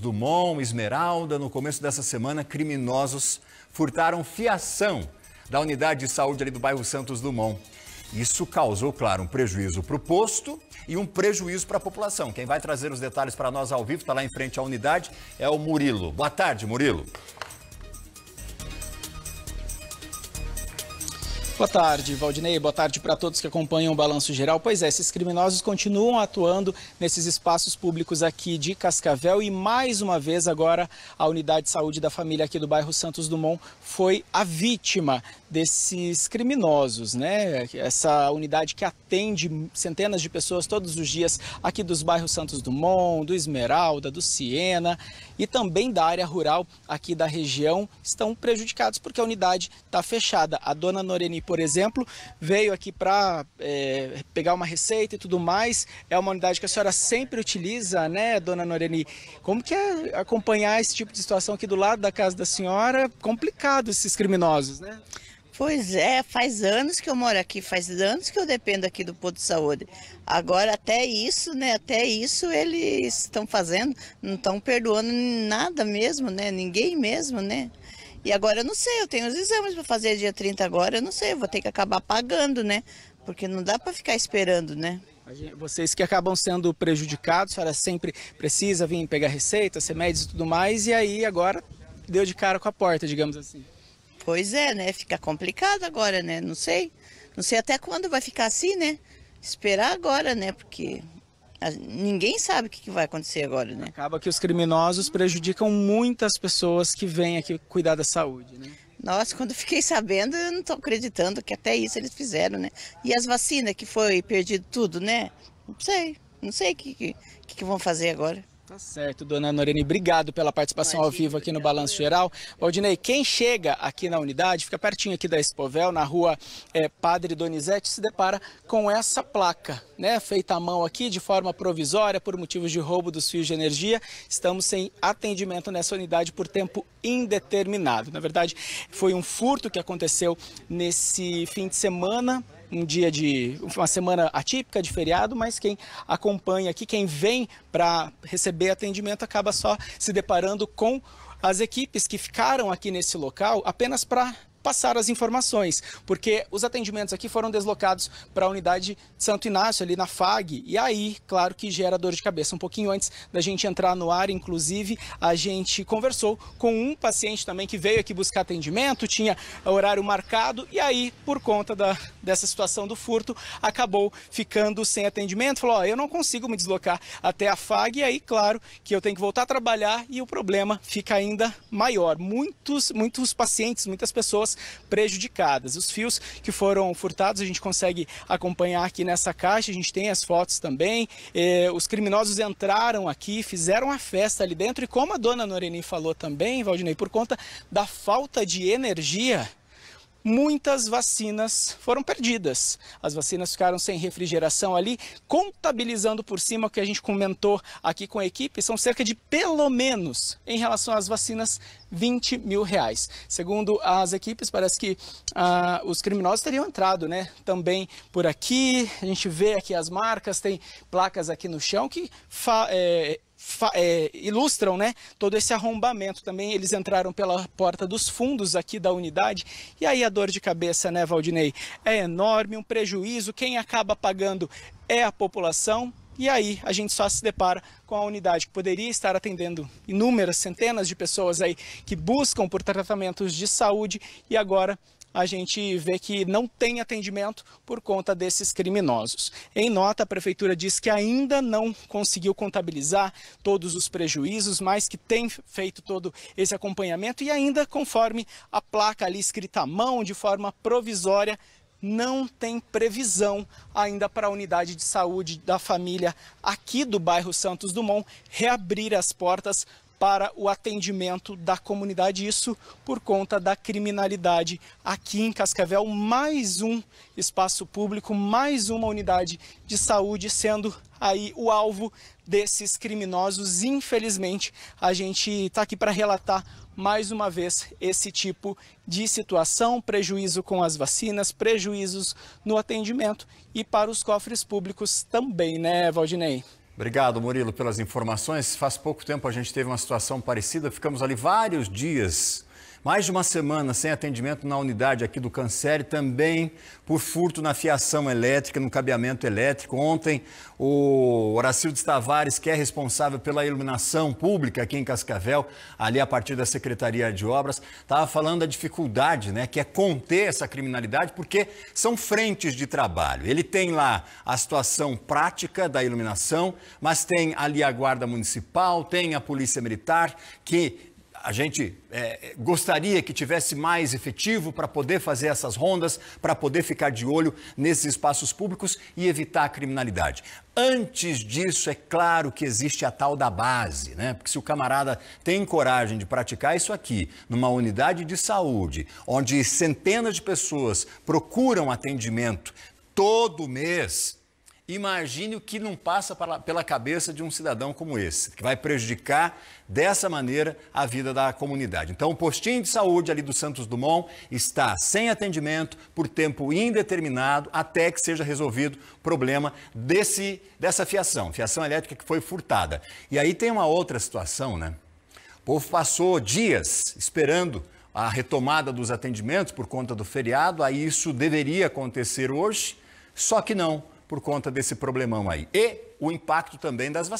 Dumont, Esmeralda, no começo dessa semana, criminosos furtaram fiação da unidade de saúde ali do bairro Santos Dumont. Isso causou, claro, um prejuízo para o posto e um prejuízo para a população. Quem vai trazer os detalhes para nós ao vivo, está lá em frente à unidade, é o Murilo. Boa tarde, Murilo. Boa tarde, Valdinei. Boa tarde para todos que acompanham o Balanço Geral. Pois é, esses criminosos continuam atuando nesses espaços públicos aqui de Cascavel e mais uma vez agora a unidade de saúde da família aqui do bairro Santos Dumont foi a vítima desses criminosos, né? Essa unidade que atende centenas de pessoas todos os dias aqui dos bairros Santos Dumont, do Esmeralda, do Siena e também da área rural aqui da região estão prejudicados porque a unidade está fechada. A dona Noreni por exemplo, veio aqui para é, pegar uma receita e tudo mais. É uma unidade que a senhora sempre utiliza, né, dona Noreni? Como que é acompanhar esse tipo de situação aqui do lado da casa da senhora? Complicado esses criminosos, né? Pois é, faz anos que eu moro aqui, faz anos que eu dependo aqui do posto de saúde. Agora até isso, né? Até isso eles estão fazendo, não estão perdoando nada mesmo, né? Ninguém mesmo, né? E agora eu não sei, eu tenho os exames para fazer dia 30 agora, eu não sei, eu vou ter que acabar pagando, né? Porque não dá para ficar esperando, né? Vocês que acabam sendo prejudicados, a senhora sempre precisa vir pegar receitas, remédios e tudo mais, e aí agora deu de cara com a porta, digamos assim. Pois é, né? Fica complicado agora, né? Não sei. Não sei até quando vai ficar assim, né? Esperar agora, né? Porque Ninguém sabe o que vai acontecer agora, né? Acaba que os criminosos prejudicam muitas pessoas que vêm aqui cuidar da saúde, né? Nossa, quando fiquei sabendo, eu não estou acreditando que até isso eles fizeram, né? E as vacinas que foi perdido tudo, né? Não sei, não sei o que, que, que vão fazer agora. Tá certo, dona Norene, obrigado pela participação Imagina, ao vivo aqui no Balanço Geral. Valdinei, quem chega aqui na unidade, fica pertinho aqui da Expovel, na rua é, Padre Donizete, se depara com essa placa, né? Feita à mão aqui de forma provisória por motivos de roubo dos fios de energia. Estamos sem atendimento nessa unidade por tempo indeterminado. Na verdade, foi um furto que aconteceu nesse fim de semana um dia de uma semana atípica de feriado, mas quem acompanha aqui, quem vem para receber atendimento acaba só se deparando com as equipes que ficaram aqui nesse local apenas para passar as informações, porque os atendimentos aqui foram deslocados para a unidade de Santo Inácio, ali na FAG, e aí, claro que gera dor de cabeça. Um pouquinho antes da gente entrar no ar, inclusive, a gente conversou com um paciente também que veio aqui buscar atendimento, tinha horário marcado, e aí, por conta da, dessa situação do furto, acabou ficando sem atendimento. Falou: Ó, oh, eu não consigo me deslocar até a FAG, e aí, claro que eu tenho que voltar a trabalhar e o problema fica ainda maior. Muitos, muitos pacientes, muitas pessoas pessoas prejudicadas. Os fios que foram furtados a gente consegue acompanhar aqui nessa caixa, a gente tem as fotos também. Eh, os criminosos entraram aqui, fizeram a festa ali dentro e como a dona Noreni falou também, Valdinei, por conta da falta de energia, muitas vacinas foram perdidas. As vacinas ficaram sem refrigeração ali, contabilizando por cima o que a gente comentou aqui com a equipe, são cerca de pelo menos em relação às vacinas 20 mil reais. Segundo as equipes, parece que ah, os criminosos teriam entrado né, também por aqui. A gente vê aqui as marcas, tem placas aqui no chão que é, é, ilustram né, todo esse arrombamento também. Eles entraram pela porta dos fundos aqui da unidade. E aí a dor de cabeça, né, Valdinei? É enorme, um prejuízo. Quem acaba pagando é a população. E aí a gente só se depara com a unidade que poderia estar atendendo inúmeras centenas de pessoas aí que buscam por tratamentos de saúde e agora a gente vê que não tem atendimento por conta desses criminosos. Em nota, a prefeitura diz que ainda não conseguiu contabilizar todos os prejuízos, mas que tem feito todo esse acompanhamento e ainda conforme a placa ali escrita à mão, de forma provisória, não tem previsão ainda para a unidade de saúde da família aqui do bairro Santos Dumont reabrir as portas para o atendimento da comunidade, isso por conta da criminalidade aqui em Cascavel. Mais um espaço público, mais uma unidade de saúde sendo aí o alvo desses criminosos. Infelizmente, a gente está aqui para relatar mais uma vez esse tipo de situação, prejuízo com as vacinas, prejuízos no atendimento e para os cofres públicos também, né, Valdinei? Obrigado, Murilo, pelas informações. Faz pouco tempo a gente teve uma situação parecida, ficamos ali vários dias mais de uma semana sem atendimento na unidade aqui do Cancere, também por furto na fiação elétrica, no cabeamento elétrico. Ontem, o Horacildes Tavares, que é responsável pela iluminação pública aqui em Cascavel, ali a partir da Secretaria de Obras, estava falando da dificuldade né, que é conter essa criminalidade, porque são frentes de trabalho. Ele tem lá a situação prática da iluminação, mas tem ali a Guarda Municipal, tem a Polícia Militar, que a gente é, gostaria que tivesse mais efetivo para poder fazer essas rondas, para poder ficar de olho nesses espaços públicos e evitar a criminalidade. Antes disso, é claro que existe a tal da base, né? Porque se o camarada tem coragem de praticar isso aqui, numa unidade de saúde, onde centenas de pessoas procuram atendimento todo mês, Imagine o que não passa pela cabeça de um cidadão como esse, que vai prejudicar dessa maneira a vida da comunidade. Então, o postinho de saúde ali do Santos Dumont está sem atendimento por tempo indeterminado até que seja resolvido o problema desse, dessa fiação, fiação elétrica que foi furtada. E aí tem uma outra situação, né? O povo passou dias esperando a retomada dos atendimentos por conta do feriado, aí isso deveria acontecer hoje, só que não por conta desse problemão aí. E o impacto também das vacinas.